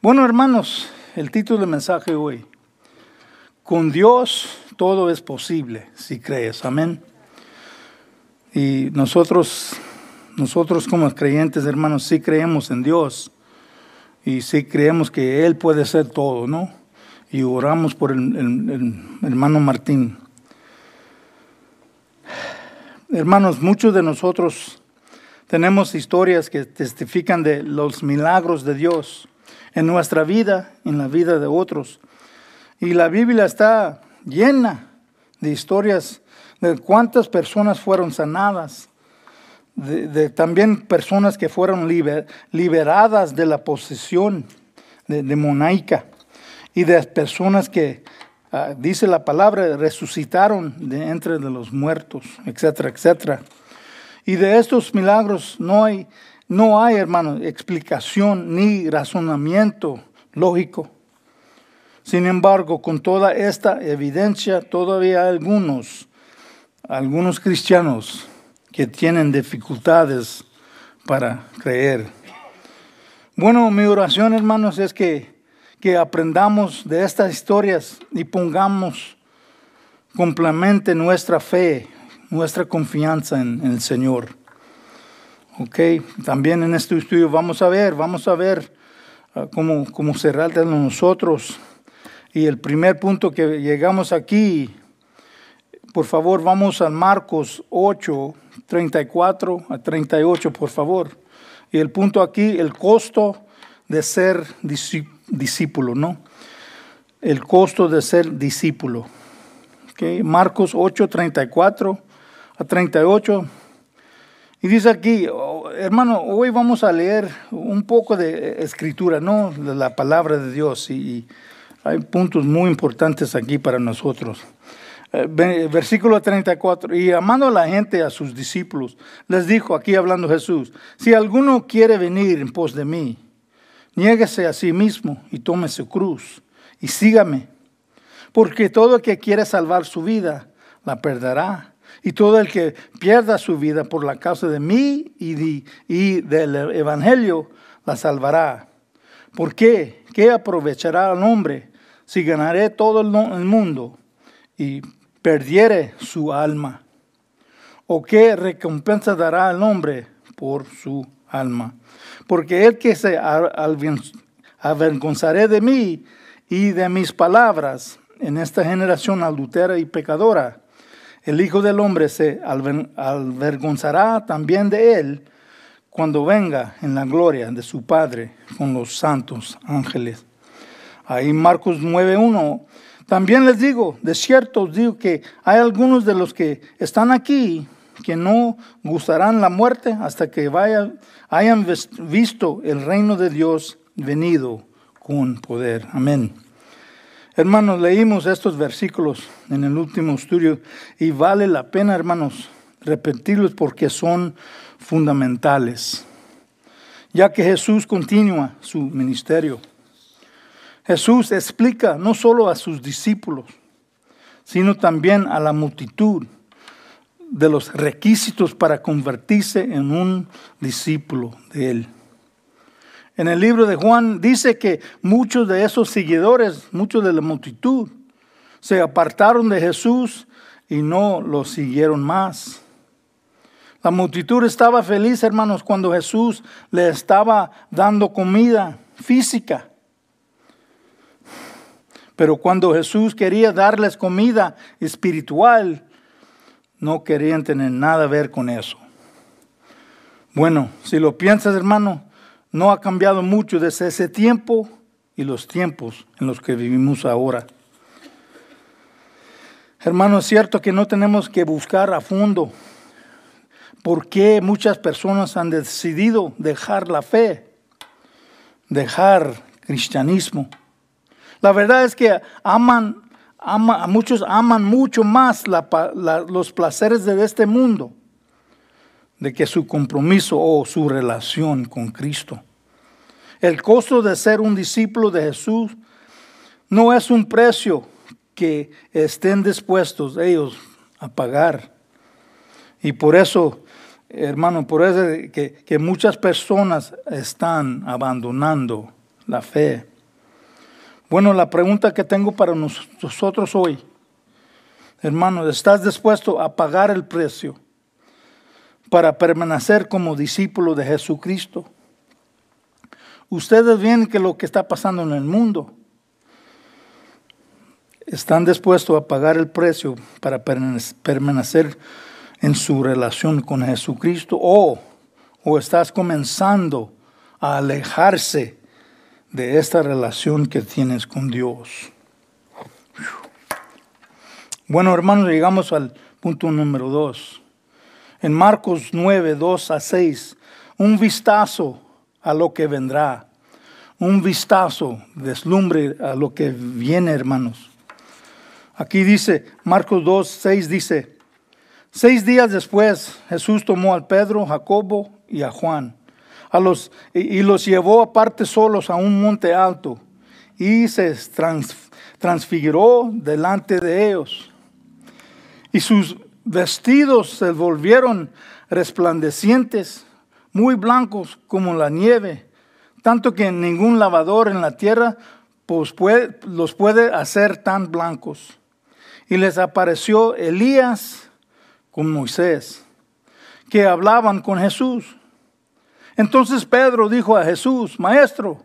Bueno, hermanos, el título del mensaje hoy, con Dios todo es posible si crees, amén. Y nosotros, nosotros como creyentes, hermanos, sí creemos en Dios y sí creemos que Él puede ser todo, ¿no? Y oramos por el, el hermano Martín. Hermanos, muchos de nosotros tenemos historias que testifican de los milagros de Dios en nuestra vida, en la vida de otros. Y la Biblia está llena de historias de cuántas personas fueron sanadas, de, también personas que fueron liberadas de la posesión de y de personas que, ah, dice la palabra, resucitaron de entre de los muertos, etcétera, etcétera. Y de estos milagros no hay no hay, hermanos, explicación ni razonamiento lógico. Sin embargo, con toda esta evidencia, todavía hay algunos, algunos cristianos que tienen dificultades para creer. Bueno, mi oración, hermanos, es que, que aprendamos de estas historias y pongamos, complemente nuestra fe, nuestra confianza en el Señor. Ok, también en este estudio vamos a ver, vamos a ver ah, cómo, cómo se tratan nosotros. Y el primer punto que llegamos aquí, por favor, vamos a Marcos 8, 34 a 38, por favor. Y el punto aquí, el costo de ser discípulo, ¿no? El costo de ser discípulo. Okay. Marcos 8, 34 a 38. Y dice aquí, oh, hermano, hoy vamos a leer un poco de eh, escritura, ¿no? La palabra de Dios. Y, hay puntos muy importantes aquí para nosotros. Eh, versículo 34, y amando a la gente, a sus discípulos, les dijo, aquí hablando Jesús, si alguno quiere venir en pos de mí, niéguese a sí mismo y tome su cruz y sígame, porque todo el que quiere salvar su vida, la perderá, y todo el que pierda su vida por la causa de mí y, del Evangelio, la salvará. ¿Por qué? ¿Qué aprovechará al hombre si ganaré todo el mundo y perdiere su alma? ¿O qué recompensa dará al hombre por su alma? Porque el que se avergonzaré de mí y de mis palabras en esta generación adultera y pecadora, el Hijo del Hombre se avergonzará también de él cuando venga en la gloria de su Padre con los santos ángeles. Ahí Marcos 9.1. También les digo, de cierto digo que hay algunos de los que están aquí que no gustarán la muerte hasta que hayan visto el reino de Dios venido con poder. Amén. Hermanos, leímos estos versículos en el último estudio y vale la pena, hermanos, repetirlos porque son fundamentales, ya que Jesús continúa su ministerio. Jesús explica no solo a sus discípulos, sino también a la multitud de los requisitos para convertirse en un discípulo de Él en el libro de Juan dice que muchos de esos seguidores, muchos de la multitud, se apartaron de Jesús y no lo siguieron más. La multitud estaba feliz, hermanos, cuando Jesús le estaba dando comida física. Pero cuando Jesús quería darles comida espiritual, no querían tener nada que ver con eso. Bueno, si lo piensas, hermano, no ha cambiado mucho desde ese tiempo y los tiempos en los que vivimos ahora. Hermano, es cierto que no tenemos que buscar a fondo por qué muchas personas han decidido dejar la fe, dejar cristianismo. La verdad es que aman, muchos aman mucho más los placeres de este mundo de que su compromiso o su relación con Cristo. El costo de ser un discípulo de Jesús no es un precio que estén dispuestos ellos a pagar. Y por eso, hermano, por eso que, que muchas personas están abandonando la fe. Bueno, la pregunta que tengo para nosotros hoy, hermano, ¿estás dispuesto a pagar el precio? para permanecer como discípulo de Jesucristo. Ustedes ven que lo que está pasando en el mundo, están dispuestos a pagar el precio para permanecer en su relación con Jesucristo o, o estás comenzando a alejarse de esta relación que tienes con Dios. Bueno, hermanos, llegamos al punto número dos en Marcos 9, 2 a 6, un vistazo a lo que vendrá, un vistazo, deslumbre a lo que viene, hermanos. Aquí dice, Marcos 2, 6 dice, seis días después Jesús tomó a Pedro, Jacobo y a Juan a los, y, los llevó aparte solos a un monte alto y se transfiguró delante de ellos. Y sus vestidos se volvieron resplandecientes, muy blancos como la nieve, tanto que ningún lavador en la tierra pues los puede hacer tan blancos. Y les apareció Elías con Moisés, que hablaban con Jesús. Entonces Pedro dijo a Jesús, Maestro,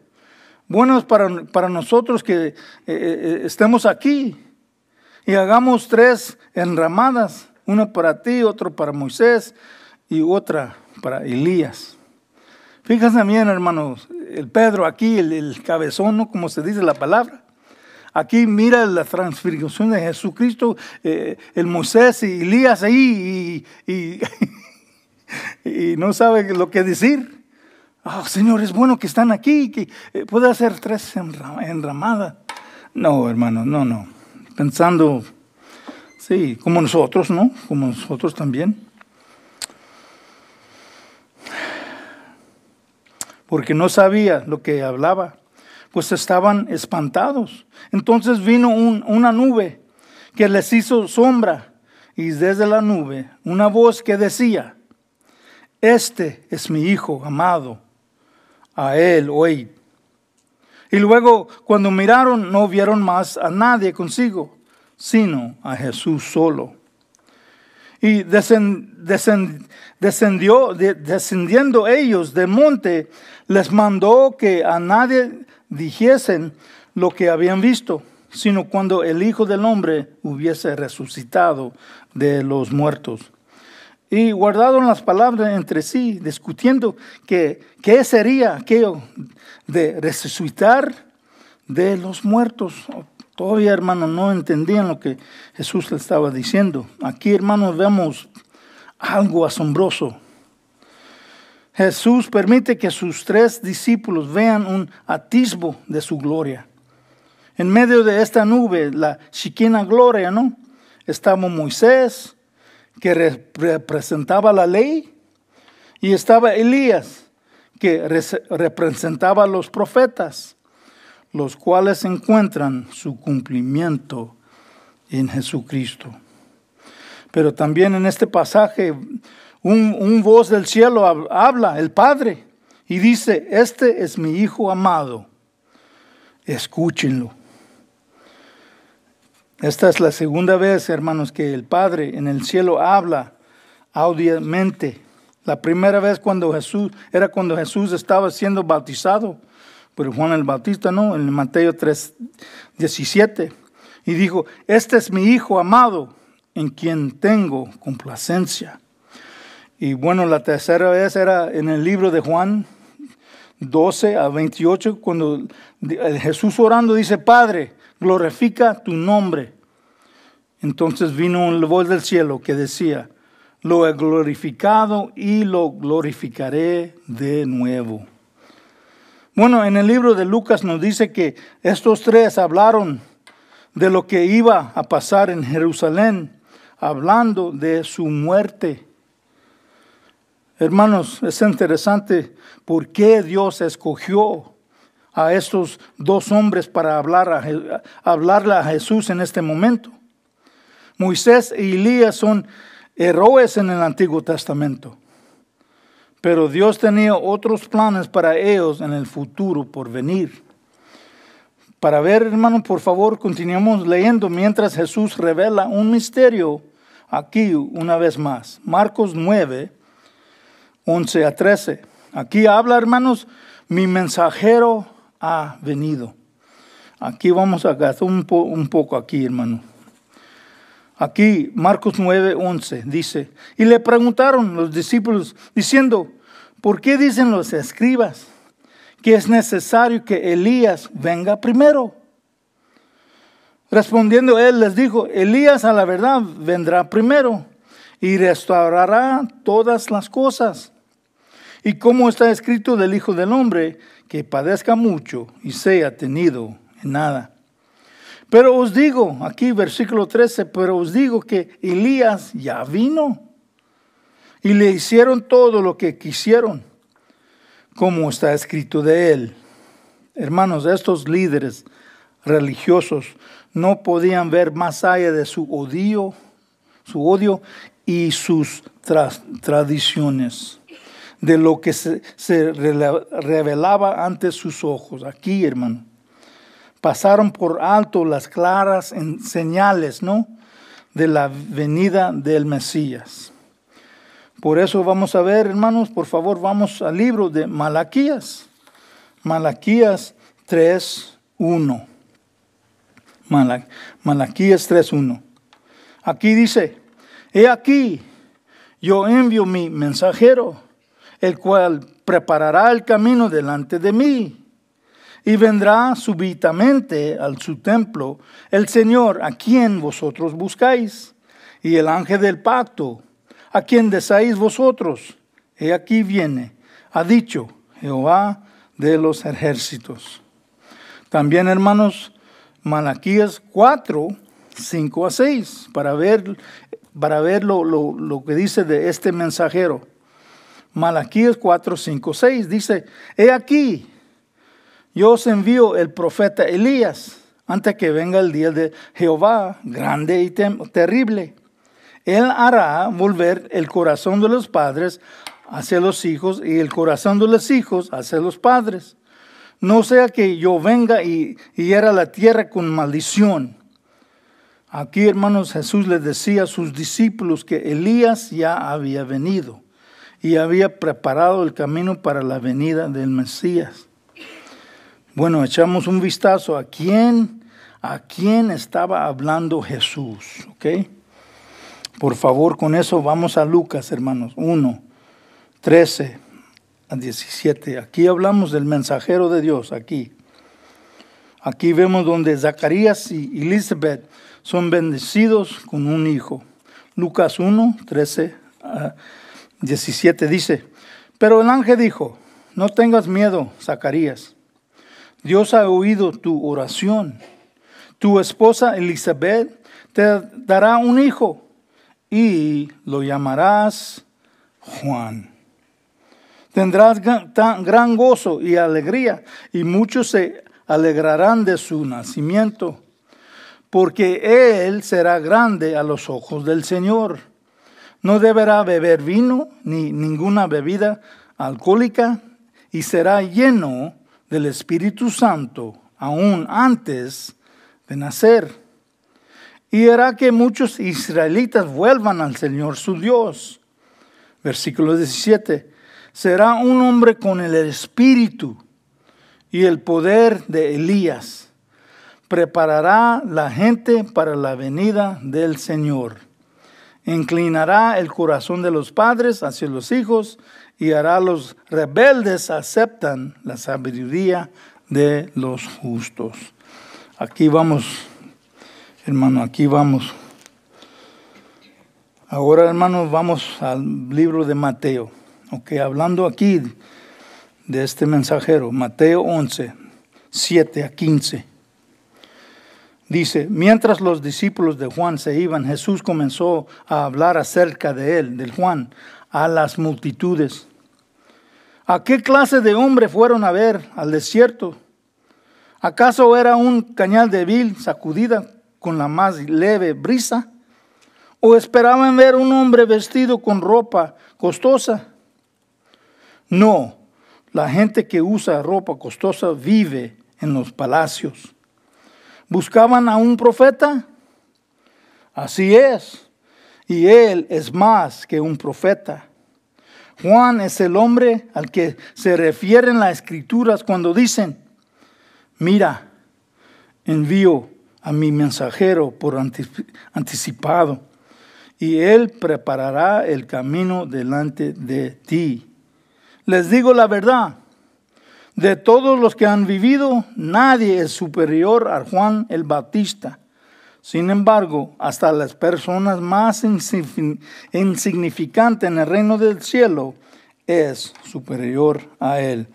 bueno es para, nosotros que eh, eh, eh, estemos aquí y hagamos tres enramadas uno para ti, otro para Moisés y otra para Elías. Fíjense bien, hermanos, el Pedro aquí, el, cabezón, ¿no? como se dice la palabra. Aquí mira la transfiguración de Jesucristo, eh, el Moisés y Elías ahí y, no sabe lo que decir. Oh, Señor, es bueno que están aquí, que eh, puede hacer tres enramadas. No, hermano, no, no. Pensando Sí, como nosotros, ¿no? Como nosotros también. Porque no sabía lo que hablaba, pues estaban espantados. Entonces vino una nube que les hizo sombra y desde la nube una voz que decía, este es mi hijo amado, a él hoy. Y luego cuando miraron no vieron más a nadie consigo sino a Jesús solo. Y descendió, descendiendo ellos de monte, les mandó que a nadie dijesen lo que habían visto, sino cuando el Hijo del Hombre hubiese resucitado de los muertos. Y guardaron las palabras entre sí, discutiendo qué sería aquello de resucitar de los muertos. Todavía, hermanos, no entendían lo que Jesús le estaba diciendo. Aquí, hermanos, vemos algo asombroso. Jesús permite que sus tres discípulos vean un atisbo de su gloria. En medio de esta nube, la chiquina gloria, ¿no? Estaba Moisés, que representaba la ley, y estaba Elías, que representaba los profetas los cuales encuentran su cumplimiento en Jesucristo. Pero también en este pasaje, un, voz del cielo habla, el Padre, y dice, este es mi Hijo amado, escúchenlo. Esta es la segunda vez, hermanos, que el Padre en el cielo habla audiamente. La primera vez cuando Jesús era cuando Jesús estaba siendo bautizado pero pues, Juan el Bautista no, en Mateo 3, 17. Y dijo, este es mi Hijo amado, en quien tengo complacencia. Y bueno, la tercera vez era en el libro de Juan 12 a 28, cuando eh, Jesús orando dice, Padre, glorifica tu nombre. Entonces vino un voz del cielo que decía, lo he glorificado y lo glorificaré de nuevo. Bueno, en el libro de Lucas nos dice que estos tres hablaron de lo que iba a pasar en Jerusalén, hablando de su muerte. Hermanos, es interesante por qué Dios escogió a estos dos hombres para hablar hablarle a Jesús en este momento. Moisés e Elías son héroes en el Antiguo Testamento pero Dios tenía otros planes para ellos en el futuro por venir. Para ver, hermano, por favor, continuemos leyendo mientras Jesús revela un misterio aquí una vez más. Marcos 9, 11 a 13. Aquí habla, hermanos, mi mensajero ha venido. Aquí vamos a gastar un, un poco aquí, hermano. Aquí Marcos 9, 11 dice, y le preguntaron los discípulos diciendo, ¿por qué dicen los escribas que es necesario que Elías venga primero? Respondiendo él les dijo, Elías a la verdad vendrá primero y restaurará todas las cosas. Y como está escrito del Hijo del Hombre, que padezca mucho y sea tenido en nada. Pero os digo, aquí versículo 13, pero os digo que Elías ya vino y le hicieron todo lo que quisieron, como está escrito de él. Hermanos, estos líderes religiosos no podían ver más allá de su odio, su odio y sus tradiciones, de lo que se, se revelaba ante sus ojos. Aquí, hermano pasaron por alto las claras señales, ¿no? De la venida del Mesías. Por eso vamos a ver, hermanos, por favor, vamos al libro de Malaquías. Malaquías 3.1. Malaquías 3.1. Aquí dice, he aquí, yo envío mi mensajero, el cual preparará el camino delante de mí y vendrá súbitamente al su templo el Señor a quien vosotros buscáis, y el ángel del pacto, a quien deseáis vosotros. He aquí viene, ha dicho Jehová de los ejércitos. También, hermanos, Malaquías 4, 5 a 6, para ver, para ver lo, lo que dice de este mensajero. Malaquías 4, 5, 6 dice, He aquí, yo os envío el profeta Elías antes que venga el día de Jehová, grande y terrible. Él hará volver el corazón de los padres hacia los hijos y el corazón de los hijos hacia los padres. No sea que yo venga y hiera la tierra con maldición. Aquí, hermanos, Jesús les decía a sus discípulos que Elías ya había venido y había preparado el camino para la venida del Mesías. Bueno, echamos un vistazo a quién, a quién estaba hablando Jesús, ¿ok? Por favor, con eso vamos a Lucas, hermanos, 1, 13 a 17. Aquí hablamos del mensajero de Dios, aquí. Aquí vemos donde Zacarías y Elizabeth son bendecidos con un hijo. Lucas 1, 13 a 17 dice, pero el ángel dijo, no tengas miedo, Zacarías Dios ha oído tu oración. Tu esposa Elizabeth te dará un hijo y lo llamarás Juan. Tendrás gran gozo y alegría y muchos se alegrarán de su nacimiento, porque él será grande a los ojos del Señor. No deberá beber vino ni ninguna bebida alcohólica y será lleno del Espíritu Santo aún antes de nacer. Y hará que muchos israelitas vuelvan al Señor su Dios. Versículo 17. Será un hombre con el espíritu y el poder de Elías. Preparará la gente para la venida del Señor. Inclinará el corazón de los padres hacia los hijos y hará los rebeldes aceptan la sabiduría de los justos. Aquí vamos, hermano, aquí vamos. Ahora, hermano, vamos al libro de Mateo. Ok, hablando aquí de este mensajero, Mateo 11, 7 a 15. Dice, mientras los discípulos de Juan se iban, Jesús comenzó a hablar acerca de él, del Juan, a las multitudes. ¿A qué clase de hombre fueron a ver al desierto? ¿Acaso era un cañal de vil sacudida con la más leve brisa? ¿O esperaban ver un hombre vestido con ropa costosa? No, la gente que usa ropa costosa vive en los palacios buscaban a un profeta. Así es. Y él es más que un profeta. Juan es el hombre al que se refieren las escrituras cuando dicen, mira, envío a mi mensajero por anticipado, y él preparará el camino delante de ti. Les digo la verdad, de todos los que han vivido, nadie es superior a Juan el Bautista. Sin embargo, hasta las personas más insignificantes en el reino del cielo es superior a él.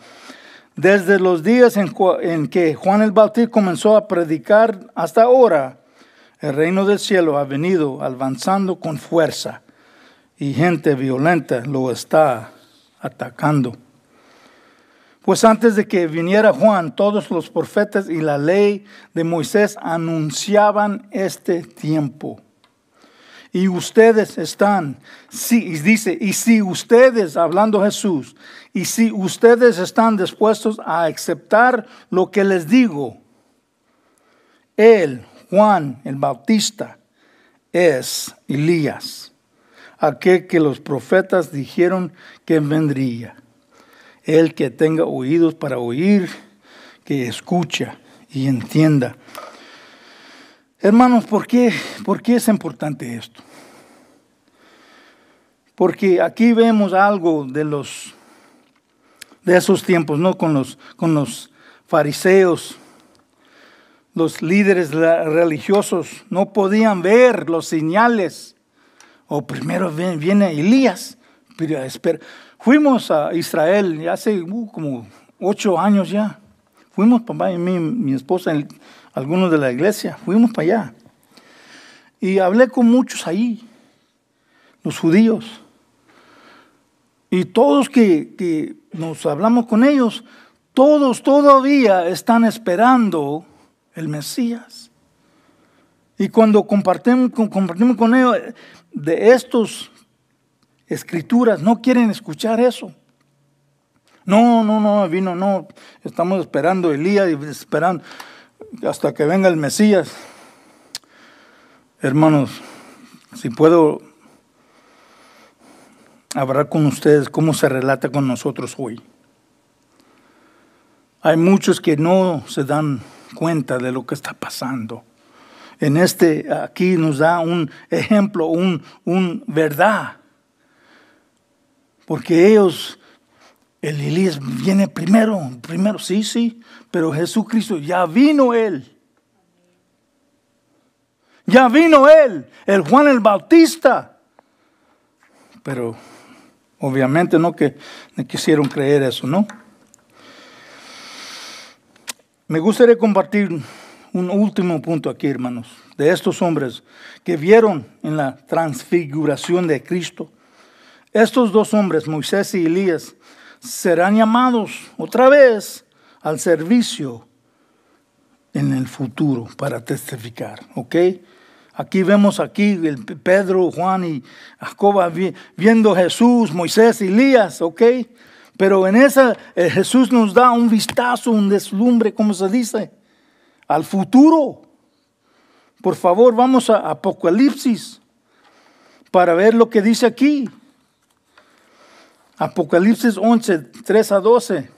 Desde los días en, que Juan el Bautista comenzó a predicar hasta ahora, el reino del cielo ha venido avanzando con fuerza y gente violenta lo está atacando. Pues antes de que viniera Juan, todos los profetas y la ley de Moisés anunciaban este tiempo. Y ustedes están, y dice, y si ustedes, hablando Jesús, y si ustedes están dispuestos a aceptar lo que les digo, él, Juan el Bautista, es Elías, aquel que los profetas dijeron que vendría. El que tenga oídos para oír, que escucha y entienda. Hermanos, ¿por qué, ¿por es importante esto? Porque aquí vemos algo de los de esos tiempos, ¿no? Con los, con los fariseos, los líderes religiosos no podían ver los señales. O primero viene Elías, pero espera, Fuimos a Israel ya hace uh, como ocho años ya. Fuimos, papá y mi esposa, algunos de la iglesia, fuimos para allá. Y hablé con muchos ahí, los judíos. Y todos que, nos hablamos con ellos, todos todavía están esperando el Mesías. Y cuando compartimos con ellos de estos escrituras, no quieren escuchar eso. No, no, no, vino, no, estamos esperando Elías, y esperando hasta que venga el Mesías. Hermanos, si puedo hablar con ustedes cómo se relata con nosotros hoy. Hay muchos que no se dan cuenta de lo que está pasando. En este aquí nos da un ejemplo, un, un verdad porque ellos, el Elías viene primero, primero, sí, sí, pero Jesucristo ya vino él. Ya vino él, el Juan el Bautista. Pero obviamente no que quisieron creer eso, ¿no? Me gustaría compartir un último punto aquí, hermanos, de estos hombres que vieron en la transfiguración de Cristo estos dos hombres, Moisés y Elías, serán llamados otra vez al servicio en el futuro para testificar, ¿ok? Aquí vemos aquí Pedro, Juan y Jacoba viendo Jesús, Moisés y Elías, ¿ok? Pero en esa eh, Jesús nos da un vistazo, un deslumbre, como se dice, al futuro. Por favor, vamos a Apocalipsis para ver lo que dice aquí. Apocalipsis 11, 3 a 12.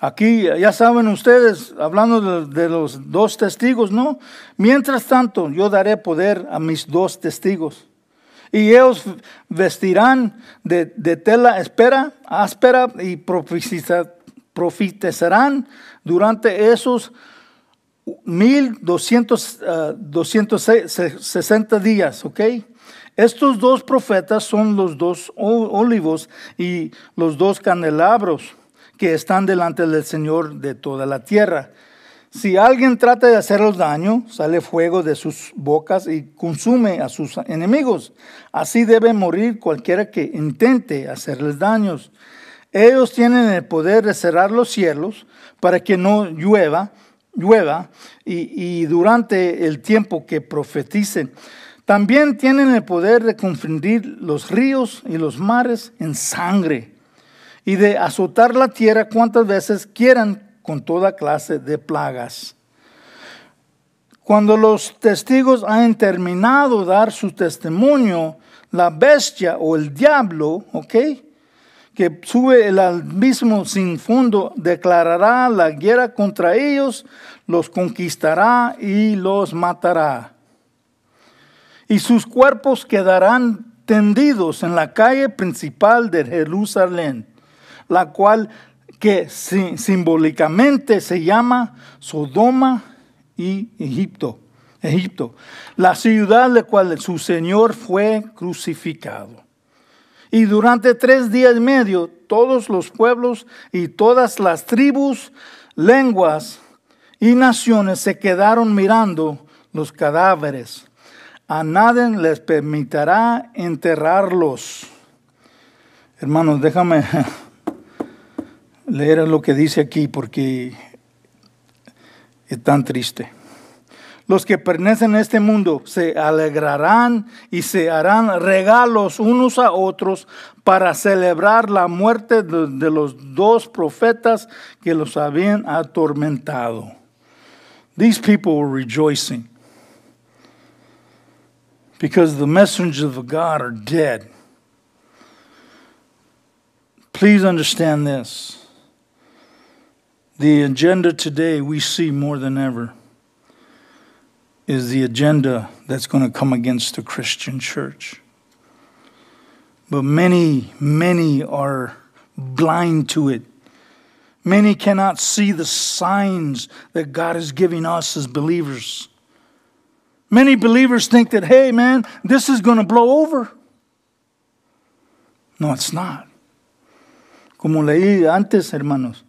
Aquí ya saben ustedes, hablando de, los dos testigos, ¿no? Mientras tanto, yo daré poder a mis dos testigos. Y ellos vestirán de, tela espera, áspera y profetizarán durante esos 1260 ah, días, ¿ok? Estos dos profetas son los dos olivos y los dos candelabros que están delante del Señor de toda la tierra. Si alguien trata de hacerles daño, sale fuego de sus bocas y consume a sus enemigos. Así debe morir cualquiera que intente hacerles daños. Ellos tienen el poder de cerrar los cielos para que no llueva, llueva y, y durante el tiempo que profeticen. También tienen el poder de confundir los ríos y los mares en sangre y de azotar la tierra cuantas veces quieran con toda clase de plagas. Cuando los testigos han terminado de dar su testimonio, la bestia o el diablo, Que sube el abismo sin fondo, declarará la guerra contra ellos, los conquistará y los matará y sus cuerpos quedarán tendidos en la calle principal de Jerusalén, la cual que simbólicamente se llama Sodoma y Egipto. Egipto, la ciudad de la cual su Señor fue crucificado. Y durante tres días y medio todos los pueblos y todas las tribus, lenguas y naciones se quedaron mirando los cadáveres a nadie les permitirá enterrarlos. Hermanos, déjame leer lo que dice aquí porque es tan triste. Los que pertenecen a este mundo se alegrarán y se harán regalos unos a otros para celebrar la muerte de, los dos profetas que los habían atormentado. These people were rejoicing. because the messengers of God are dead. Please understand this. The agenda today we see more than ever is the agenda that's going to come against the Christian church. But many, many are blind to it. Many cannot see the signs that God is giving us as believers. Many believers think that, hey, man, this is going to blow over. No, it's not. Como leí antes, hermanos,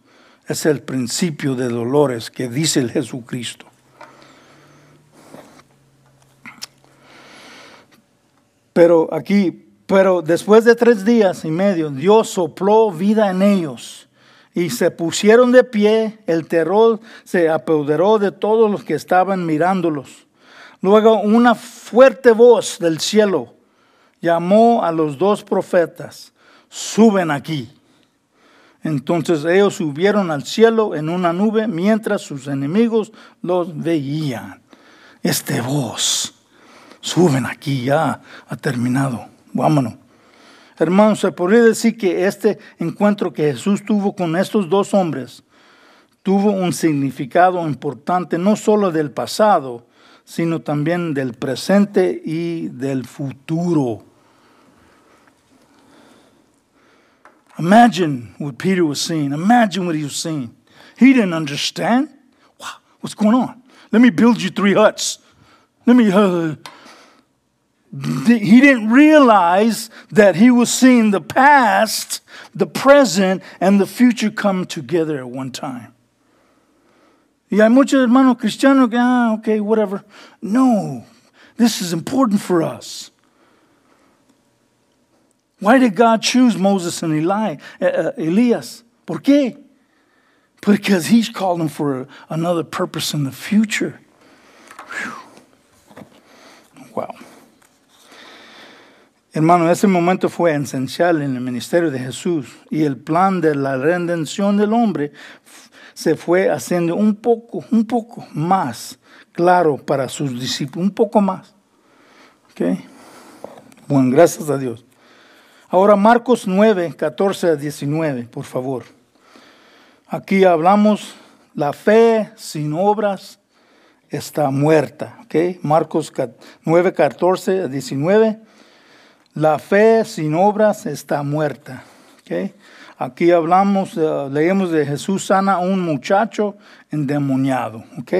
es el principio de dolores que dice el Jesucristo. Pero aquí, pero después de tres días y medio, Dios sopló vida en ellos y se pusieron de pie. El terror se apoderó de todos los que estaban mirándolos. Luego una fuerte voz del cielo llamó a los dos profetas, suben aquí. Entonces ellos subieron al cielo en una nube mientras sus enemigos los veían. Este voz, suben aquí, ya ha terminado, vámonos. Hermanos, se podría decir que este encuentro que Jesús tuvo con estos dos hombres tuvo un significado importante, no solo del pasado, sino también del presente y del futuro. Imagine what Peter was seeing. Imagine what he was seeing. He didn't understand. what's going on? Let me build you three huts. Let me. Uh, he didn't realize that he was seeing the past, the present, and the future come together at one time. Y hay muchos hermanos cristianos que, ah, okay, whatever. No, this is important for us. Why did God choose Moses and Eli, uh, Elias? ¿Por qué? Because he's called them for another purpose in the future. Whew. Wow. Hermano, ese momento fue esencial en el ministerio de Jesús y el plan de la redención del hombre se fue haciendo un poco, un poco más claro para sus discípulos, un poco más. ¿Okay? Bueno, gracias a Dios. Ahora Marcos 9, 14 a 19, por favor. Aquí hablamos, la fe sin obras está muerta. ¿okay? Marcos 9, 14 a 19, la fe sin obras está muerta. ¿okay? Aquí hablamos, eh, leemos de Jesús sana a un muchacho endemoniado, ¿ok?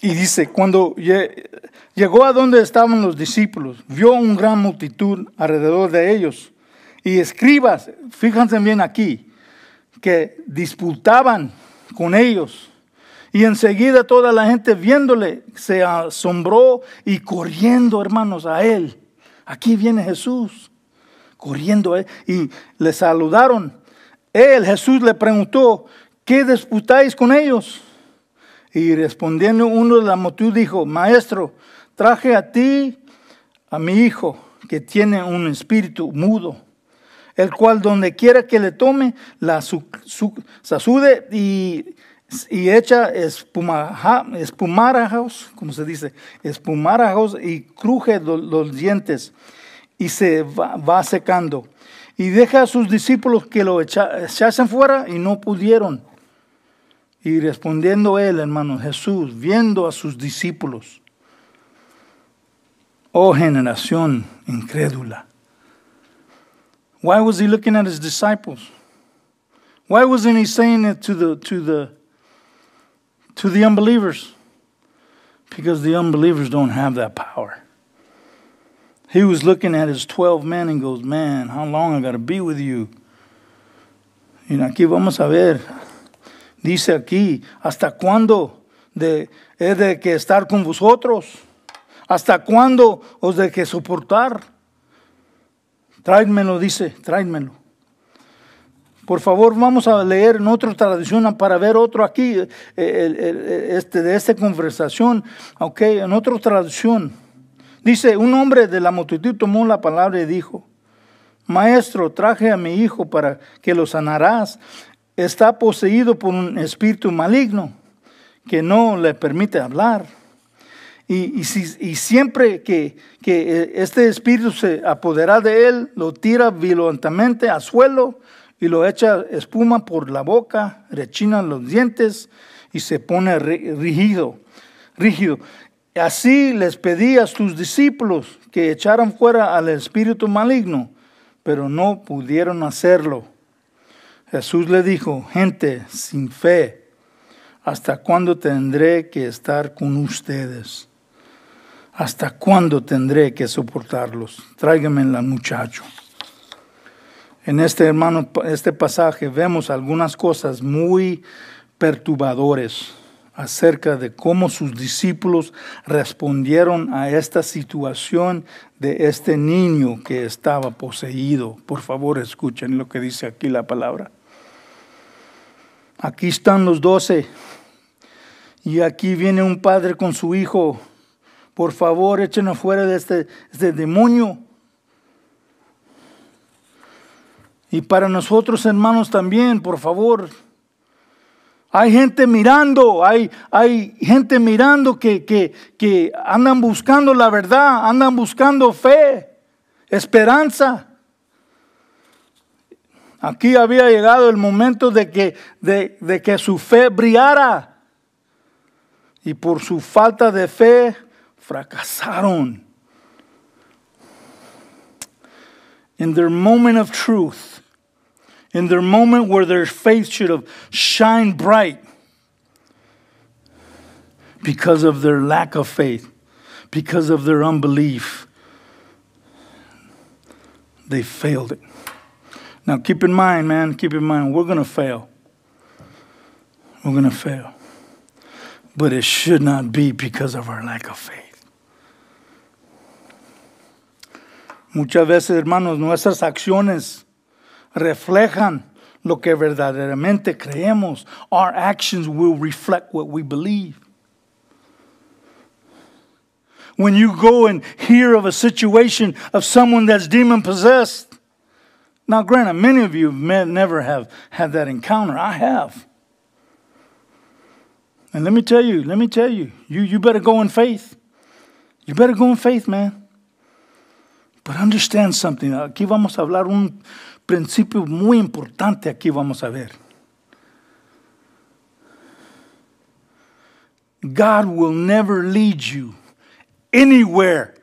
Y dice, cuando llegó a donde estaban los discípulos, vio una gran multitud alrededor de ellos. Y escribas, fíjense bien aquí, que disputaban con ellos. Y enseguida toda la gente viéndole se asombró y corriendo, hermanos, a él. Aquí viene Jesús corriendo eh, y le saludaron. Él, Jesús, le preguntó, ¿qué disputáis con ellos? Y respondiendo uno de la multitud dijo, Maestro, traje a ti a mi hijo, que tiene un espíritu mudo, el cual donde quiera que le tome, la sacude y, y, echa espumarajos, como se dice, espumarajos y cruje los dientes. y se va, va secando. Y deja a sus discípulos que lo echa, hacen fuera y no pudieron. Y respondiendo él, hermano Jesús, viendo a sus discípulos, oh generación incrédula. Why was he looking at his disciples? Why wasn't he saying it to the to the to the unbelievers? Because the unbelievers don't have that power. He was looking at his 12 men and goes, Man, how long I got to be with you? Y aquí vamos a ver. Dice aquí, ¿hasta cuándo de, he de que estar con vosotros? ¿Hasta cuándo os de que soportar? lo dice, lo. Por favor, vamos a leer en otra tradición para ver otro aquí, eh, este, de esta conversación, ok, en otra traducción. Dice, un hombre de la multitud tomó la palabra y dijo, Maestro, traje a mi hijo para que lo sanarás. Está poseído por un espíritu maligno que no le permite hablar. Y, siempre que, eh, este espíritu se apodera de él, lo tira violentamente al suelo y lo echa espuma por la boca, rechina los dientes y se pone rígido. rígido. Así les pedí a sus discípulos que echaran fuera al espíritu maligno, pero no pudieron hacerlo. Jesús le dijo, gente sin fe, ¿hasta cuándo tendré que estar con ustedes? ¿Hasta cuándo tendré que soportarlos? la muchacho. En este hermano, este pasaje vemos algunas cosas muy perturbadoras acerca de cómo sus discípulos respondieron a esta situación de este niño que estaba poseído. Por favor, escuchen lo que dice aquí la palabra. Aquí están los doce y aquí viene un padre con su hijo. Por favor, échenlo afuera de este, este demonio. Y para nosotros, hermanos, también, por favor, hay gente mirando, hay, hay gente mirando que, que, andan buscando la verdad, andan buscando fe, esperanza. Aquí había llegado el momento de que, de, de que su fe brillara. Y por su falta de fe fracasaron. In their moment of truth, in their moment where their faith should have shined bright because of their lack of faith, because of their unbelief, they failed it. Now, keep in mind, man, keep in mind, we're going to fail. We're going to fail. But it should not be because of our lack of faith. Muchas veces, hermanos, nuestras acciones reflejan lo que verdaderamente creemos. Our actions will reflect what we believe. When you go and hear of a situation of someone that's demon possessed, now granted, many of you may never have had that encounter. I have. And let me tell you, let me tell you, you, you better go in faith. You better go in faith, man. But understand something. Aquí vamos a hablar un, principio muy importante aquí vamos a ver. God will never lead you anywhere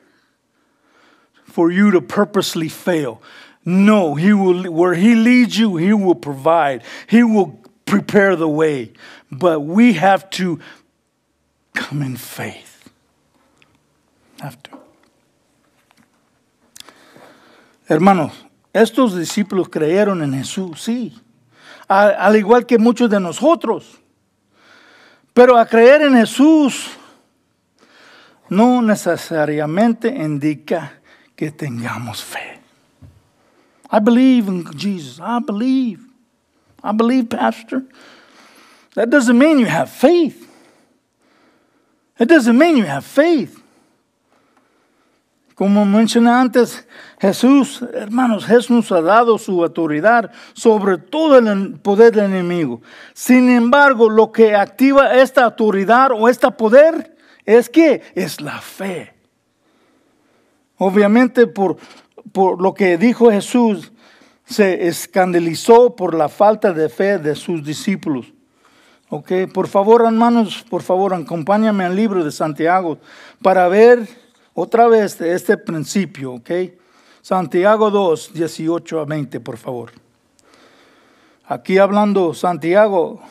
for you to purposely fail. No, he will where he leads you, he will provide. He will prepare the way. But we have to come in faith. Have to. Hermanos, Estos discípulos creyeron en Jesús, sí, al, igual que muchos de nosotros. Pero a creer en Jesús no necesariamente indica que tengamos fe. I believe in Jesus. I believe. I believe, Pastor. That doesn't mean you have faith. It doesn't mean you have faith. Como mencioné antes, Jesús, hermanos, Jesús ha dado su autoridad sobre todo el poder del enemigo. Sin embargo, lo que activa esta autoridad o este poder es que es la fe. Obviamente por, por lo que dijo Jesús, se escandalizó por la falta de fe de sus discípulos. Ok, por favor, hermanos, por favor, acompáñame al libro de Santiago para ver otra vez este principio, ok. Santiago 2, 18 a 20, por favor. Aquí hablando Santiago,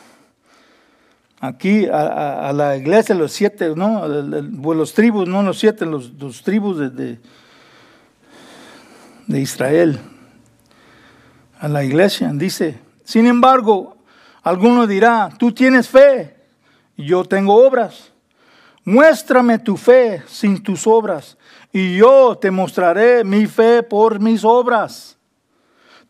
aquí a, la iglesia, los siete, ¿no? Pues los tribus, no los siete, los, dos tribus de, de, de Israel. A la iglesia, dice, sin embargo, alguno dirá, tú tienes fe, yo tengo obras. Muéstrame tu fe sin tus obras y yo te mostraré mi fe por mis obras.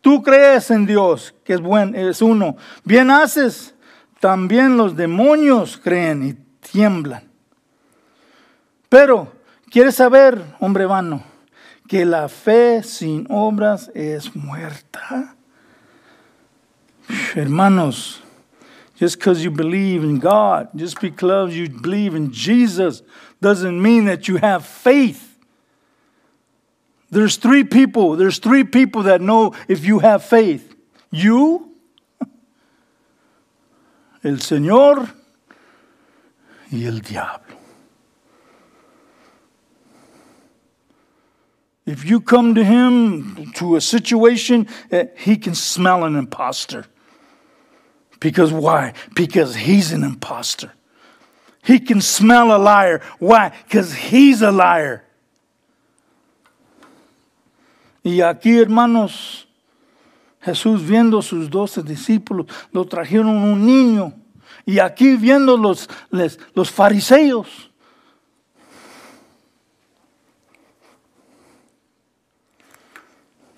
Tú crees en Dios, que es buen, es uno. Bien haces. También los demonios creen y tiemblan. Pero, ¿quieres saber, hombre vano, que la fe sin obras es muerta? Hermanos, just because you believe in God, just because you believe in Jesus, doesn't mean that you have faith. There's three people. There's three people that know if you have faith. You, el Señor y el diablo. If you come to him to a situation, eh, he can smell an impostor. Because why? Because he's an impostor. He can smell a liar. Why? Because he's a liar. Y aquí, hermanos, Jesús viendo sus doce discípulos, lo trajeron un niño. Y aquí viendo los, les, los fariseos.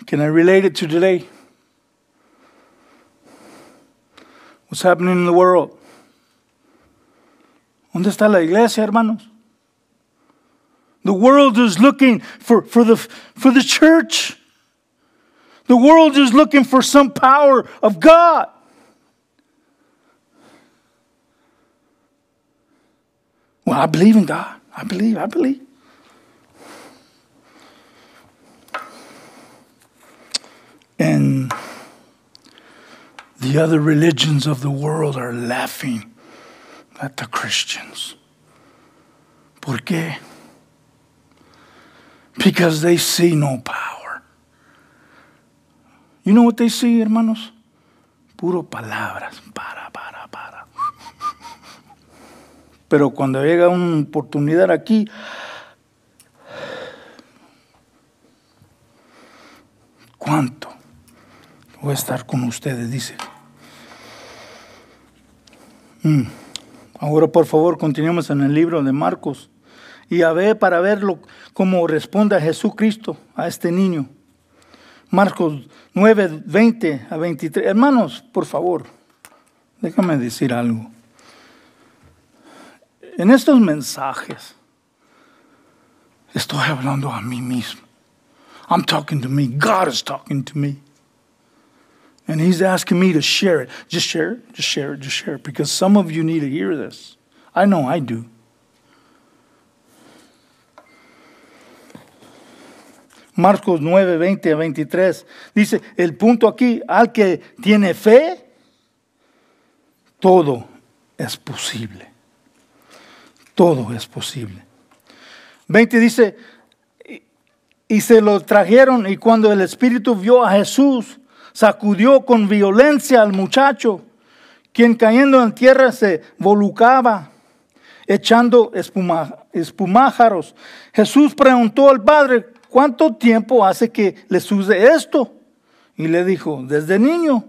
Can I relate it to today? What's happening in the world? ¿Dónde está la iglesia, hermanos? The world is looking for, for, the, for the church. The world is looking for some power of God. Well, I believe in God. I believe, I believe. And the other religions of the world are laughing at the Christians. ¿Por qué? because they see no power. You know what they see, hermanos? Puro palabras, para, para, para. Pero cuando llega una oportunidad aquí, ¿cuánto voy a estar con ustedes? Dice. Mm. Ahora, por favor, continuemos en el libro de Marcos y a ver para verlo cómo responde Jesucristo a este niño. Marcos 9, 20 a 23. Hermanos, por favor, déjame decir algo. En estos mensajes estoy hablando a mí mismo. I'm talking to me. God is talking to me. And He's asking me to share it. Just share it, just share it, just share it, because some of you need to hear this. I know I do. Marcos 9, 20 a 23. Dice, el punto aquí, al que tiene fe, todo es posible. Todo es posible. 20 dice, y se lo trajeron y cuando el Espíritu vio a Jesús, sacudió con violencia al muchacho, quien cayendo en tierra se volucaba, echando espuma, espumájaros. Jesús preguntó al Padre, ¿cuánto tiempo hace que le sucede esto? Y le dijo, desde niño.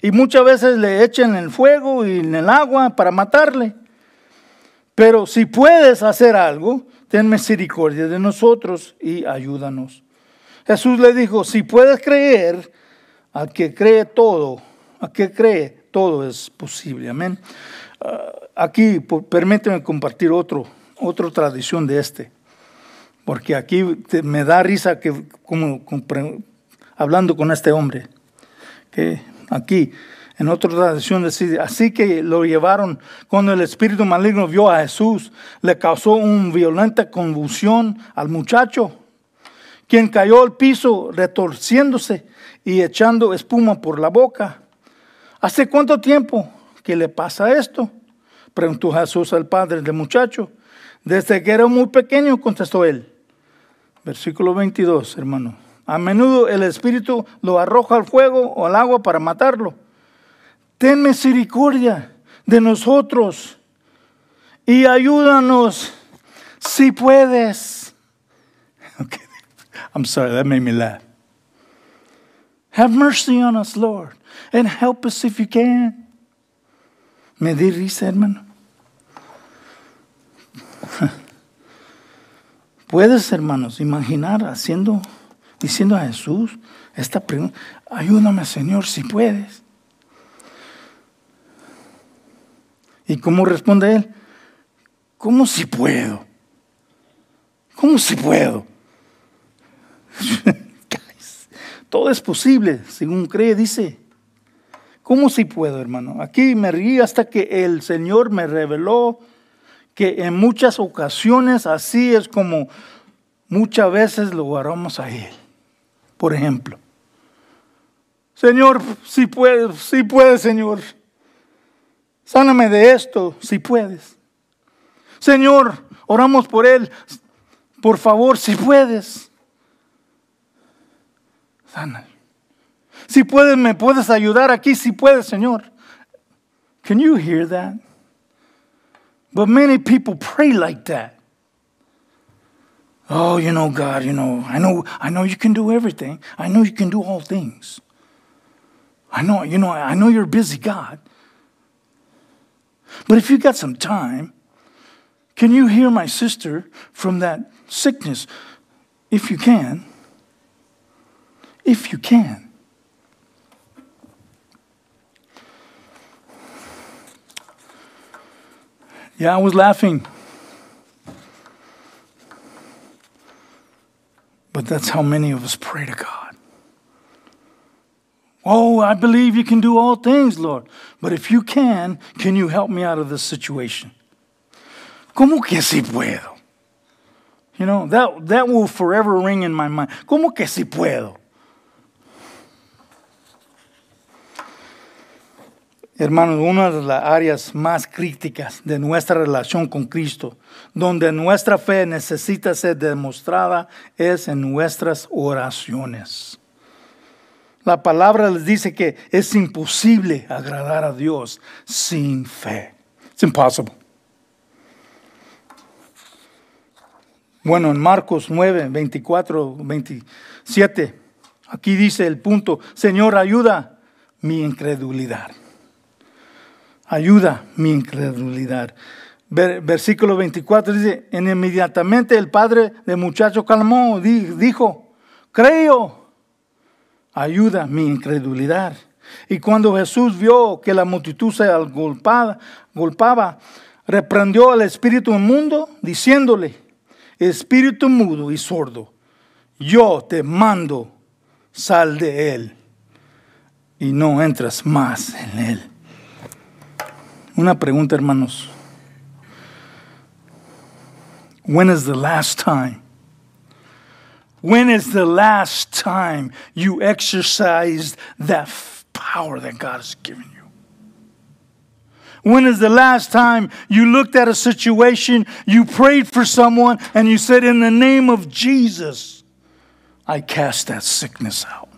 Y muchas veces le echan en el fuego y en el agua para matarle. Pero si puedes hacer algo, ten misericordia de nosotros y ayúdanos. Jesús le dijo, si puedes creer, al que cree todo, a que cree todo es posible. Amén. Ah, aquí permíteme compartir otro, otra tradición de este porque aquí me da risa que, como, hablando con este hombre, que aquí en otra tradición así que lo llevaron, cuando el espíritu maligno vio a Jesús, le causó una violenta convulsión al muchacho, quien cayó al piso retorciéndose y echando espuma por la boca. ¿Hace cuánto tiempo que le pasa esto? Preguntó Jesús al padre del muchacho. Desde que era muy pequeño, contestó él. Versículo 22, hermano. A menudo el Espíritu lo arroja al fuego o al agua para matarlo. Ten misericordia de nosotros y ayúdanos si puedes. I'm sorry, that made me laugh. Have mercy on us, Lord, and help us if you can. Me di risa, hermano. ¿Puedes, hermanos, imaginar haciendo, diciendo a Jesús esta pregunta? Ayúdame, Señor, si puedes. ¿Y cómo responde él? ¿Cómo si puedo? ¿Cómo si puedo? Todo es posible, según cree, dice. ¿Cómo si puedo, hermano? Aquí me rí hasta que el Señor me reveló que en muchas ocasiones así es como muchas veces lo oramos a Él. Por ejemplo, Señor, si puedes, si puedes, Señor, sáname de esto, si puedes. Señor, oramos por Él, por favor, si puedes, sáname. Si puedes, me puedes ayudar aquí, si puedes, Señor. Can you hear that? But many people pray like that. Oh, you know, God, you know, I know, I know you can do everything. I know you can do all things. I know, you know, I know you're busy God. But if you got some time, can you hear my sister from that sickness? If you can. If you can. Yeah, I was laughing. But that's how many of us pray to God. Oh, I believe you can do all things, Lord. But if you can, can you help me out of this situation? ¿Cómo que si puedo? You know, that, that will forever ring in my mind. ¿Cómo que si puedo? Hermanos, una de las áreas más críticas de nuestra relación con Cristo, donde nuestra fe necesita ser demostrada, es en nuestras oraciones. La palabra les dice que es imposible agradar a Dios sin fe. It's impossible. Bueno, en Marcos 9, 24, 27, aquí dice el punto, Señor, ayuda mi incredulidad ayuda mi incredulidad. Versículo 24 dice, en inmediatamente el padre del muchacho calmó, dijo, creo, ayuda mi incredulidad. Y cuando Jesús vio que la multitud se agolpaba, reprendió al espíritu inmundo, diciéndole, espíritu mudo y sordo, yo te mando, sal de él y no entras más en él. Una pregunta, hermanos. When is the last time? When is the last time you exercised that f- power that God has given you? When is the last time you looked at a situation, you prayed for someone, and you said, In the name of Jesus, I cast that sickness out?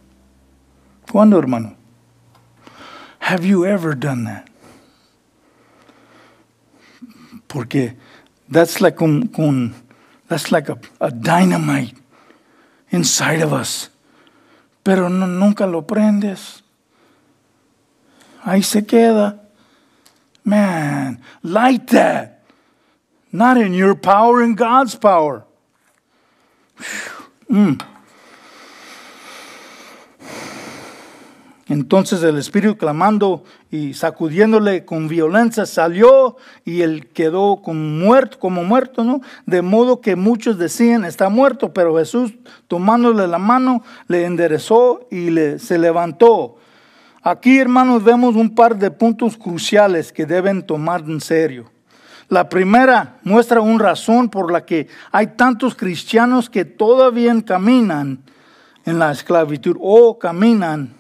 ¿Cuándo, hermano? Have you ever done that? Porque that's like, un, un, that's like a, a, dynamite inside of us. Pero no, nunca lo prendes. Ahí se queda. Man, like that. Not in your power, in God's power. Mm. Entonces el Espíritu clamando y sacudiéndole con violencia salió y él quedó como muerto, como muerto, ¿no? De modo que muchos decían, está muerto, pero Jesús tomándole la mano, le enderezó y se levantó. Aquí, hermanos, vemos un par de puntos cruciales que deben tomar en serio. La primera muestra una razón por la que hay tantos cristianos que todavía caminan en la esclavitud o caminan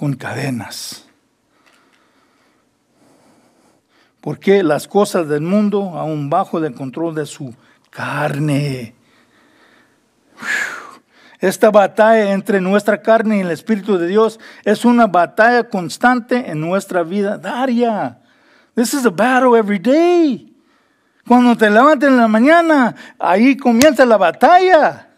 con cadenas. Porque las cosas del mundo aún bajo el control de su carne. Esta batalla entre nuestra carne y el Espíritu de Dios es una batalla constante en nuestra vida Daria, This is a battle every day. Cuando te levantas en la mañana, ahí comienza la batalla.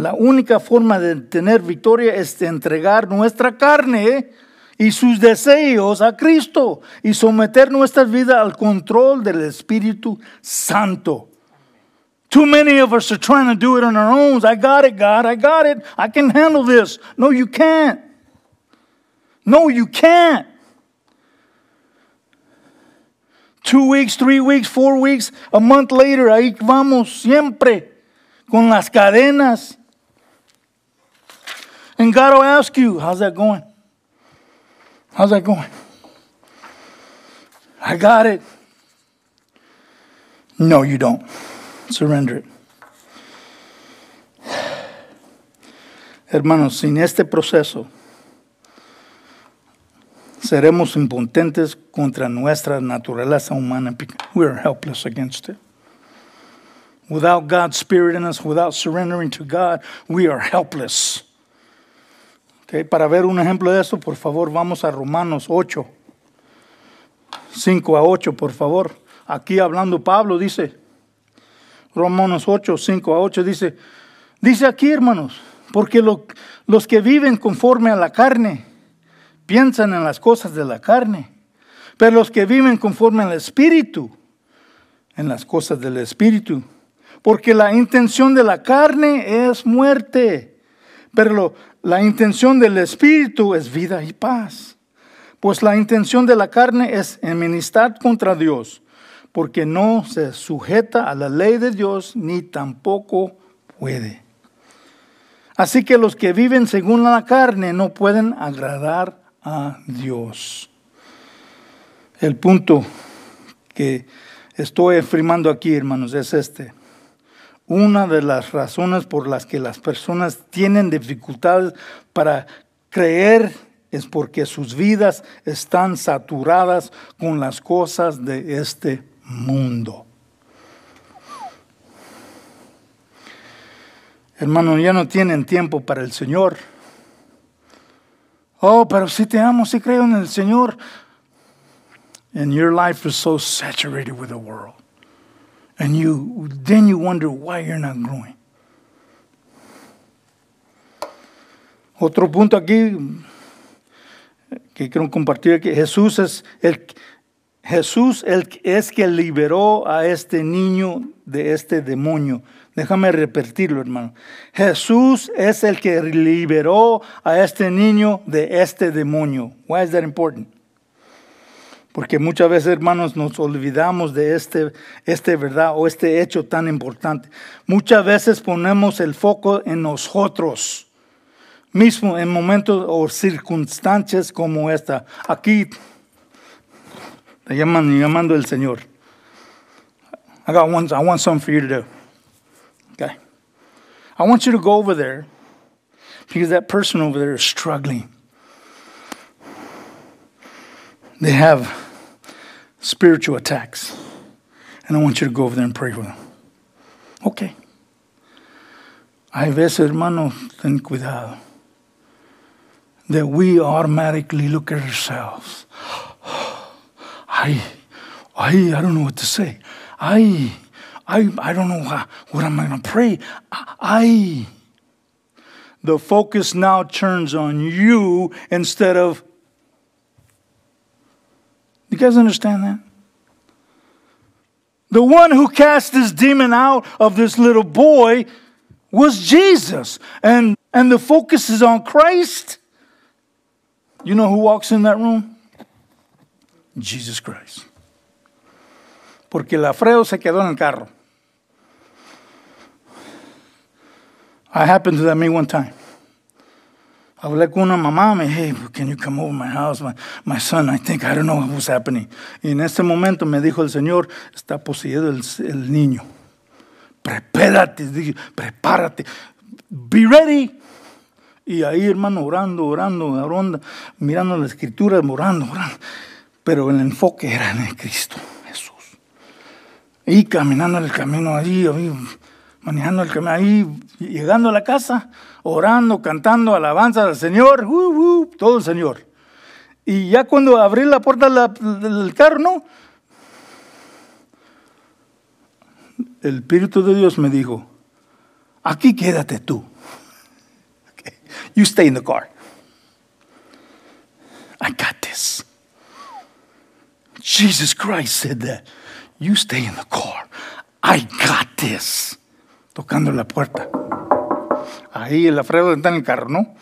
La única forma de tener victoria es entregar nuestra carne y sus deseos a Cristo y someter nuestra vida al control del Espíritu Santo. Too many of us are trying to do it on our own. I got it, God. I got it. I can handle this. No, you can't. No, you can't. Two weeks, three weeks, four weeks, a month later, ahí vamos siempre con las cadenas And God will ask you, How's that going? How's that going? I got it. No, you don't. Surrender it. Hermanos, sin este proceso seremos impotentes contra nuestra naturaleza humana. We are helpless against it. Without God's Spirit in us, without surrendering to God, we are helpless. para ver un ejemplo de eso, por favor, vamos a Romanos 8, 5 a 8, por favor. Aquí hablando Pablo dice, Romanos 8, 5 a 8, dice, dice aquí hermanos, porque los que viven conforme a la carne piensan en las cosas de la carne, pero los que viven conforme al espíritu, en las cosas del espíritu, porque la intención de la carne es muerte pero la intención del Espíritu es vida y paz. Pues la intención de la carne es enemistad contra Dios, porque no se sujeta a la ley de Dios ni tampoco puede. Así que los que viven según la carne no pueden agradar a Dios. El punto que estoy afirmando aquí, hermanos, es este una de las razones por las que las personas tienen dificultades para creer es porque sus vidas están saturadas con las cosas de este mundo. Hermano, ya no tienen tiempo para el Señor. Oh, pero si te amo, si creo en el Señor. And your life is so saturated with the world. And you then you wonder why you're not growing. Otro punto aquí que quiero compartir que Jesús es el Jesús el, es que liberó a este niño de este demonio. Déjame repetirlo, hermano. Jesús es el que liberó a este niño de este demonio. Why is that important? Porque muchas veces, hermanos, nos olvidamos de este, este verdad o este hecho tan importante. Muchas veces ponemos el foco en nosotros mismo en momentos o circunstancias como esta. Aquí te llaman llamando el Señor. I got one, I want something for you to do. Okay. I want you to go over there because that person over there is struggling. they have spiritual attacks. And I want you to go over there and pray for them. Okay. Hay veces, hermano, ten cuidado. That we automatically look at ourselves. I, I, I don't know what to say. I, I, I don't know how, what am I going to pray. I. The focus now turns on you instead of you guys understand that? The one who cast this demon out of this little boy was Jesus. And, and the focus is on Christ. You know who walks in that room? Jesus Christ. Porque el Alfredo se quedó en el carro. I happened to that me one time. hablé con una mamá, me dije, hey, can you come over my house? My, my, son, I think, I don't know what's happening. Y en ese momento me dijo el Señor, está poseído el, el niño. Prepárate, prepárate. Be ready. Y ahí, hermano, orando, orando, orando, mirando la escritura, orando, orando. Pero el enfoque era en el Cristo, Jesús. Y caminando el camino allí, manejando el camino ahí llegando a la casa, orando, cantando alabanza al Señor, uh, uh, todo el Señor. Y ya cuando abrí la puerta del carro, el Espíritu de Dios me dijo, aquí quédate tú. You stay in the car. I got this. Jesus Christ said that. You stay in the car. I got this tocando la puerta. Ahí el Alfredo está en el carro, ¿no?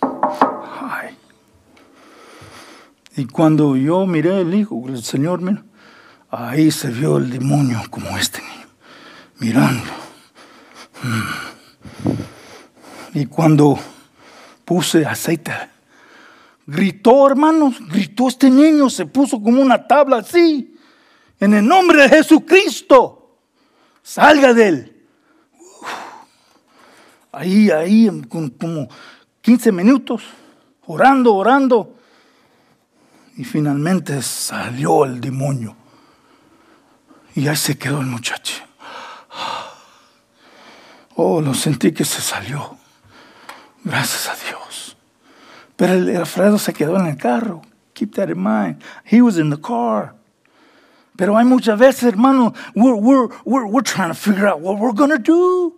Ay. Y cuando yo miré el hijo, el Señor, mira, ahí se vio el demonio como este niño, mirando. Mm. Y cuando puse aceite, gritó, hermanos, gritó este niño, se puso como una tabla así, en el nombre de Jesucristo salga de él. Ahí, ahí, como 15 minutos, orando, orando. Y finalmente salió el demonio. Y ahí se quedó el muchacho. Oh, lo sentí que se salió. Gracias a Dios. Pero el Alfredo se quedó en el carro. Keep that in mind. He was in the car. Pero hay muchas veces, hermano, we're, we're, we're, we're trying to figure out what we're going to do.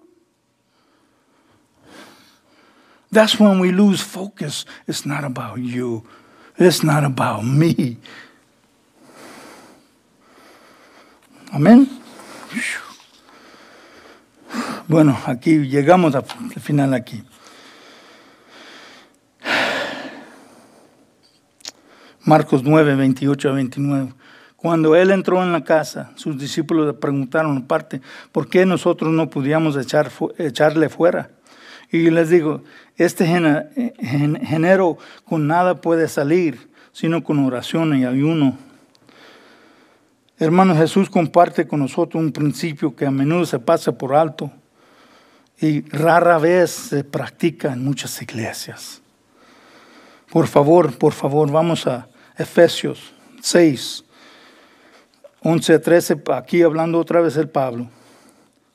That's when we lose focus. It's not about you, it's not about me. Amén. Bueno, aquí llegamos al final aquí. Marcos 9, 28 a 29. Cuando él entró en la casa, sus discípulos le preguntaron aparte, ¿por qué nosotros no podíamos echar, echarle fuera? Y les digo, este género con nada puede salir, sino con oración y ayuno. Hermano Jesús comparte con nosotros un principio que a menudo se pasa por alto y rara vez se practica en muchas iglesias. Por favor, por favor, vamos a Efesios 6, 11.13, aquí hablando otra vez el Pablo.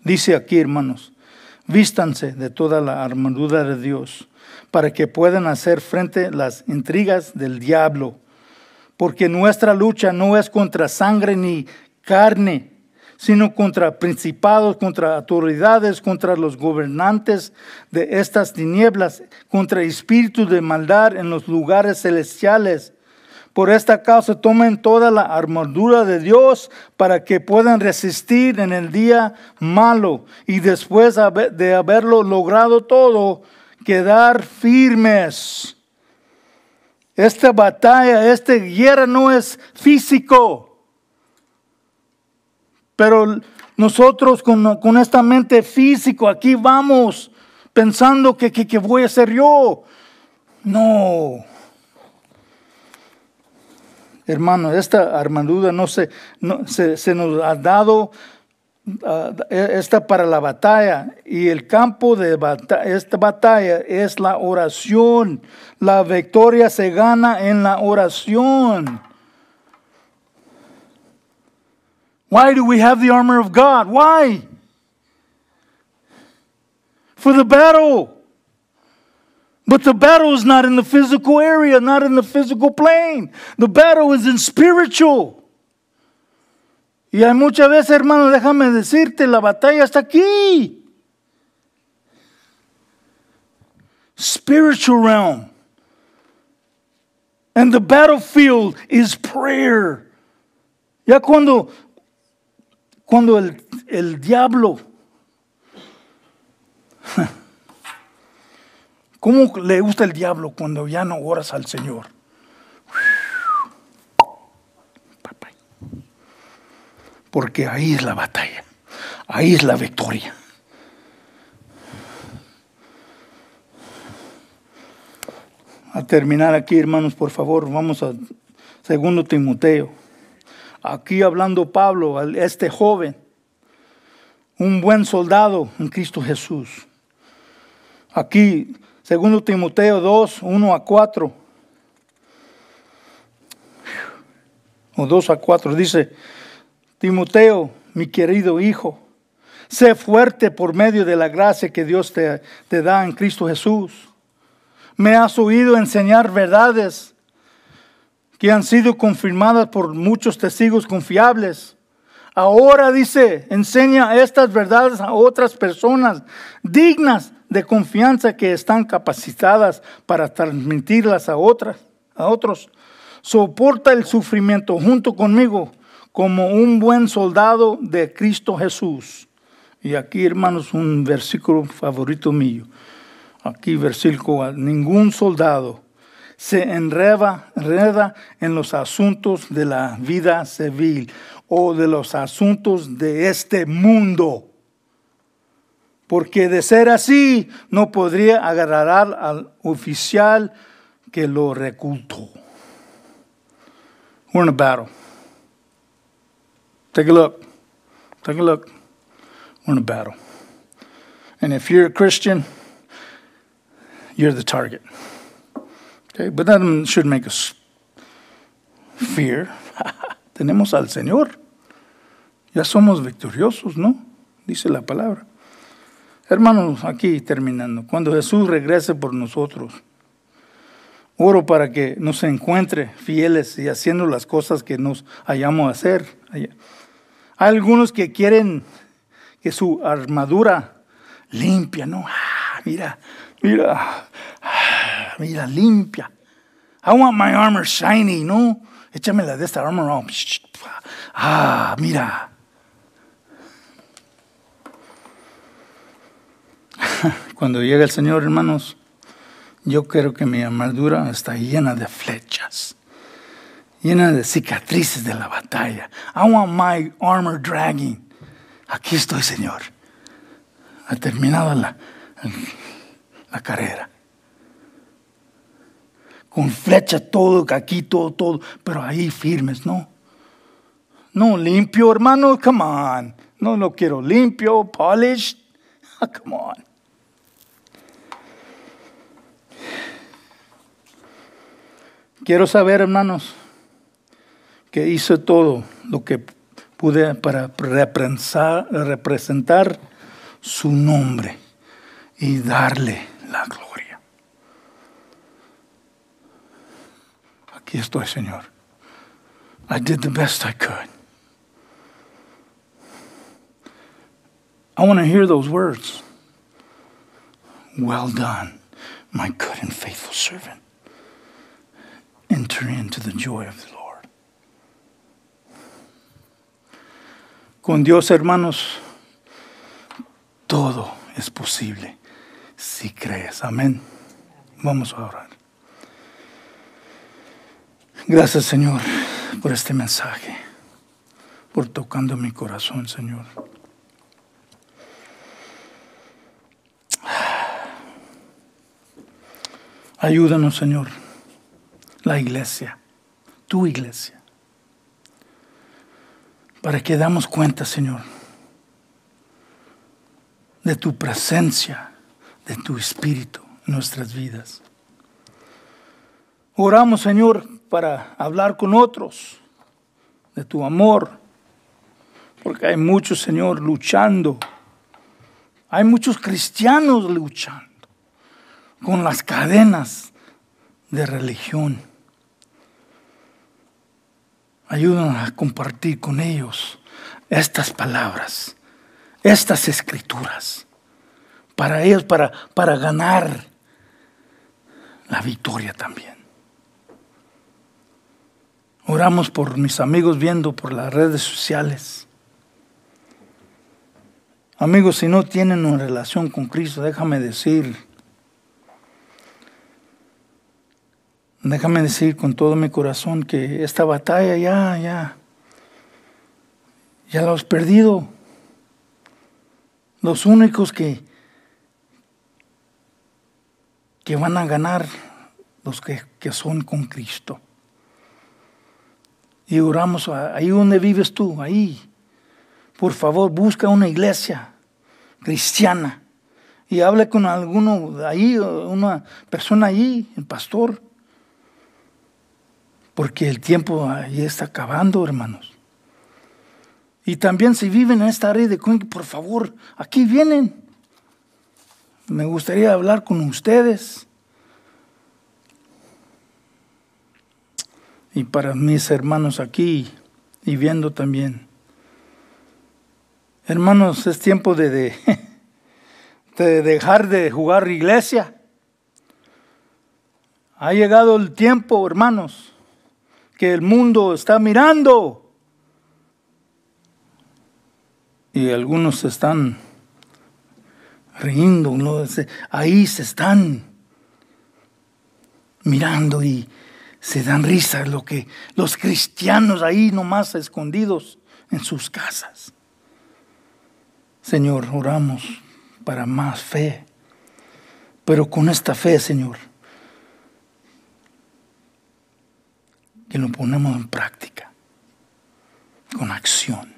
Dice aquí, hermanos, vístanse de toda la armadura de Dios para que puedan hacer frente las intrigas del diablo, porque nuestra lucha no es contra sangre ni carne, sino contra principados, contra autoridades, contra los gobernantes de estas tinieblas, contra espíritus de maldad en los lugares celestiales. Por esta causa tomen toda la armadura de Dios para que puedan resistir en el día malo y después de haberlo logrado todo, quedar firmes. Esta batalla, esta guerra no es físico, pero nosotros con, esta mente físico aquí vamos pensando que, que, que voy a ser yo. No. Hermano, esta armadura no se, no, se, nos ha dado ah, e, esta para la batalla y el campo de esta batalla es la oración. La victoria se gana en la oración. Why do we have the armor of God? Why? For the battle. But the battle is not in the physical area, not in the physical plane. The battle is in spiritual. Y hay muchas veces, hermano, déjame decirte, la batalla está aquí. Spiritual realm. And the battlefield is prayer. Ya cuando, cuando el, el diablo ¿Cómo le gusta el diablo cuando ya no oras al Señor? Porque ahí es la batalla, ahí es la victoria. A terminar aquí, hermanos, por favor, vamos a segundo Timoteo. Aquí hablando Pablo, este joven, un buen soldado en Cristo Jesús. Aquí Segundo Timoteo 2, 1 a 4. O 2 a 4. Dice, Timoteo, mi querido hijo, sé fuerte por medio de la gracia que Dios te, da en Cristo Jesús. Me has oído enseñar verdades que han sido confirmadas por muchos testigos confiables. Ahora dice, enseña estas verdades a otras personas dignas de confianza que están capacitadas para transmitirlas a otras, a otros. Soporta el sufrimiento junto conmigo como un buen soldado de Cristo Jesús. Y aquí, hermanos, un versículo favorito mío. Aquí, versículo, ningún soldado se enreda, enreda en los asuntos de la vida civil o de los asuntos de este mundo porque de ser así no podría agarrar al oficial que lo reclutó. We're in a battle. Take a look. Take a look. We're in a battle. And if you're a Christian, you're the target. Okay, but that should make us fear. Tenemos al Señor. Ya somos victoriosos, ¿no? Dice la palabra. Hermanos, aquí terminando, cuando Jesús regrese por nosotros, oro para que nos encuentre fieles y haciendo las cosas que nos hayamos a hacer. Hay algunos que quieren que su armadura limpia, ¿no? Ah, mira, mira, ah, mira, limpia. I want my armor shiny, ¿no? la de esta armor. Ah, mira, cuando llega el Señor, hermanos, yo creo que mi armadura está llena de flechas, llena de cicatrices de la batalla. I want my armor dragging. Aquí estoy, Señor. Ha terminado la, la carrera. Con flecha todo, aquí todo, todo, pero ahí firmes, ¿no? No, limpio, hermano, come on. No lo quiero limpio, polished. Come on. Quiero saber, hermanos, que hice todo lo que pude para representar su nombre y darle la gloria. Aquí estoy, Señor. I did the best I could. I want to hear those words. Well done, my good and faithful servant. Enter into the joy of the Lord. Con Dios, hermanos, todo es posible si crees. Amén. Vamos a orar. Gracias, Señor, por este mensaje, por tocando mi corazón, Señor. Ayúdanos, Señor la iglesia, tu iglesia, para que damos cuenta, Señor, de tu presencia, de tu espíritu en nuestras vidas. Oramos, Señor, para hablar con otros de tu amor, porque hay muchos, Señor, luchando. Hay muchos cristianos luchando con las cadenas de religión. Ayúdanos a compartir con ellos estas palabras, estas escrituras, para ellos, para, para ganar la victoria también. Oramos por mis amigos viendo por las redes sociales. Amigos, si no tienen una relación con Cristo, déjame decir Déjame decir con todo mi corazón que esta batalla ya, ya, ya la has perdido. Los únicos que, que van a ganar, los que, que son con Cristo. Y oramos ah, ahí donde vives tú, ahí. Por favor, busca una iglesia cristiana y habla con alguno ahí, una persona ahí, el pastor porque el tiempo ahí está acabando, hermanos. Y también si viven en esta red de Cuenca, por favor, aquí vienen. Me gustaría hablar con ustedes. Y para mis hermanos aquí y viendo también. Hermanos, es tiempo de, de dejar de jugar iglesia. Ha llegado el tiempo, hermanos que el mundo está mirando. Y algunos están riendo, ahí se están mirando y se dan risa lo que los cristianos ahí nomás escondidos en sus casas. Señor, oramos para más fe, pero con esta fe, Señor que lo ponemos en práctica, con acción.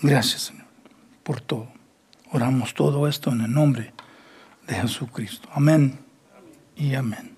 Gracias, Señor, por todo. Oramos todo esto en el nombre de Jesucristo. Amén y amén.